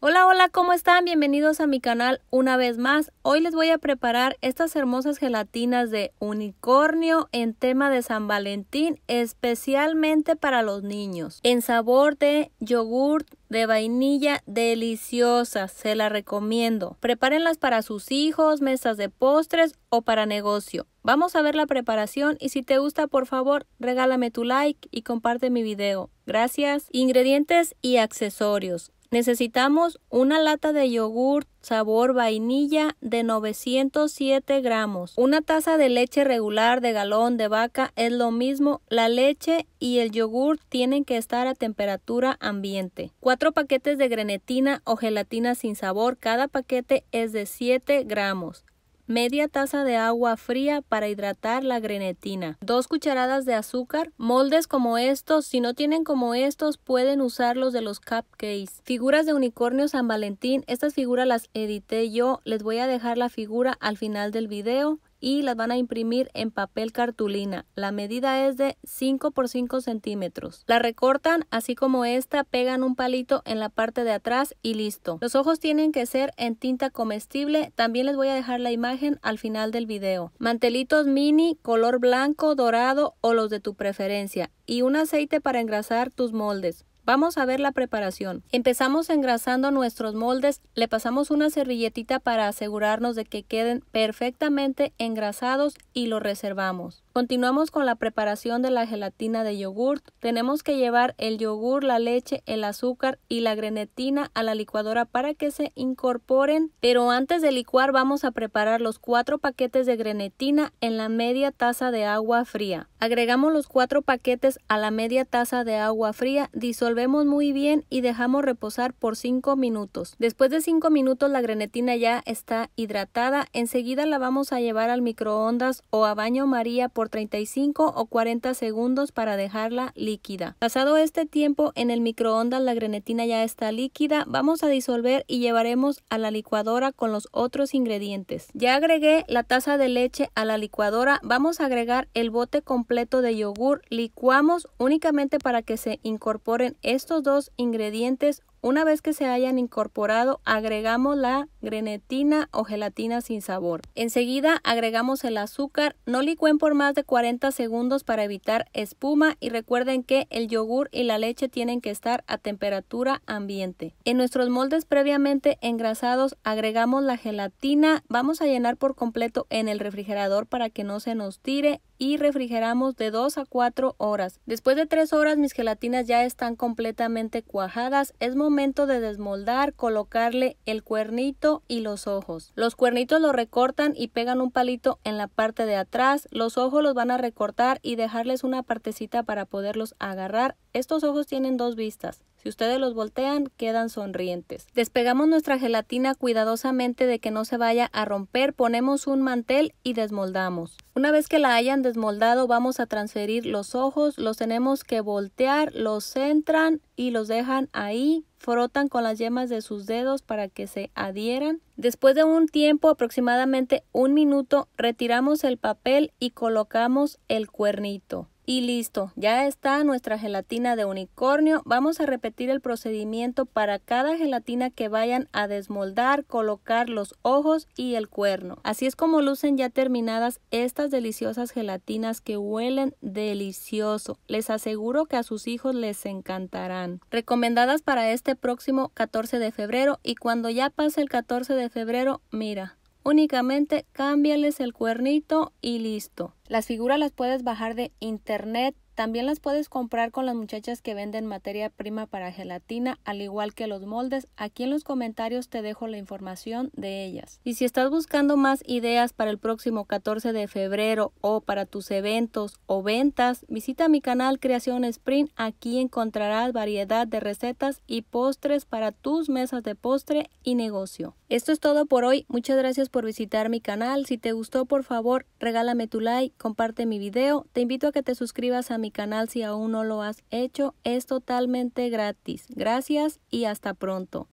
Hola, hola, ¿cómo están? Bienvenidos a mi canal una vez más. Hoy les voy a preparar estas hermosas gelatinas de unicornio en tema de San Valentín, especialmente para los niños. En sabor de yogurt, de vainilla, deliciosa se las recomiendo. Prepárenlas para sus hijos, mesas de postres o para negocio. Vamos a ver la preparación y si te gusta por favor regálame tu like y comparte mi video. Gracias. Ingredientes y accesorios. Necesitamos una lata de yogur sabor vainilla de 907 gramos. Una taza de leche regular de galón de vaca es lo mismo. La leche y el yogur tienen que estar a temperatura ambiente. Cuatro paquetes de grenetina o gelatina sin sabor. Cada paquete es de 7 gramos media taza de agua fría para hidratar la grenetina, dos cucharadas de azúcar, moldes como estos, si no tienen como estos pueden usar los de los cupcakes, figuras de unicornio San Valentín, estas figuras las edité yo, les voy a dejar la figura al final del video, y las van a imprimir en papel cartulina. La medida es de 5 por 5 centímetros. La recortan así como esta, pegan un palito en la parte de atrás y listo. Los ojos tienen que ser en tinta comestible. También les voy a dejar la imagen al final del video. Mantelitos mini, color blanco, dorado o los de tu preferencia. Y un aceite para engrasar tus moldes. Vamos a ver la preparación. Empezamos engrasando nuestros moldes, le pasamos una servilletita para asegurarnos de que queden perfectamente engrasados y lo reservamos. Continuamos con la preparación de la gelatina de yogurt. Tenemos que llevar el yogur, la leche, el azúcar y la grenetina a la licuadora para que se incorporen. Pero antes de licuar vamos a preparar los cuatro paquetes de grenetina en la media taza de agua fría. Agregamos los cuatro paquetes a la media taza de agua fría, disolvemos muy bien y dejamos reposar por 5 minutos. Después de 5 minutos la grenetina ya está hidratada. Enseguida la vamos a llevar al microondas o a baño María por 35 o 40 segundos para dejarla líquida. Pasado este tiempo en el microondas la grenetina ya está líquida, vamos a disolver y llevaremos a la licuadora con los otros ingredientes. Ya agregué la taza de leche a la licuadora, vamos a agregar el bote completo de yogur, licuamos únicamente para que se incorporen estos dos ingredientes una vez que se hayan incorporado, agregamos la grenetina o gelatina sin sabor. Enseguida agregamos el azúcar, no licúen por más de 40 segundos para evitar espuma y recuerden que el yogur y la leche tienen que estar a temperatura ambiente. En nuestros moldes previamente engrasados agregamos la gelatina, vamos a llenar por completo en el refrigerador para que no se nos tire y refrigeramos de 2 a 4 horas. Después de 3 horas mis gelatinas ya están completamente cuajadas. Es momento de desmoldar, colocarle el cuernito y los ojos. Los cuernitos los recortan y pegan un palito en la parte de atrás. Los ojos los van a recortar y dejarles una partecita para poderlos agarrar. Estos ojos tienen dos vistas. Si ustedes los voltean, quedan sonrientes. Despegamos nuestra gelatina cuidadosamente de que no se vaya a romper, ponemos un mantel y desmoldamos. Una vez que la hayan desmoldado, vamos a transferir los ojos, los tenemos que voltear, los centran y los dejan ahí frotan con las yemas de sus dedos para que se adhieran. Después de un tiempo, aproximadamente un minuto, retiramos el papel y colocamos el cuernito. Y listo, ya está nuestra gelatina de unicornio. Vamos a repetir el procedimiento para cada gelatina que vayan a desmoldar, colocar los ojos y el cuerno. Así es como lucen ya terminadas estas deliciosas gelatinas que huelen delicioso. Les aseguro que a sus hijos les encantarán. Recomendadas para este próximo 14 de febrero y cuando ya pase el 14 de febrero, mira, Únicamente cámbiales el cuernito y listo. Las figuras las puedes bajar de internet. También las puedes comprar con las muchachas que venden materia prima para gelatina, al igual que los moldes. Aquí en los comentarios te dejo la información de ellas. Y si estás buscando más ideas para el próximo 14 de febrero o para tus eventos o ventas, visita mi canal Creación Sprint. Aquí encontrarás variedad de recetas y postres para tus mesas de postre y negocio. Esto es todo por hoy, muchas gracias por visitar mi canal, si te gustó por favor regálame tu like, comparte mi video, te invito a que te suscribas a mi canal si aún no lo has hecho, es totalmente gratis. Gracias y hasta pronto.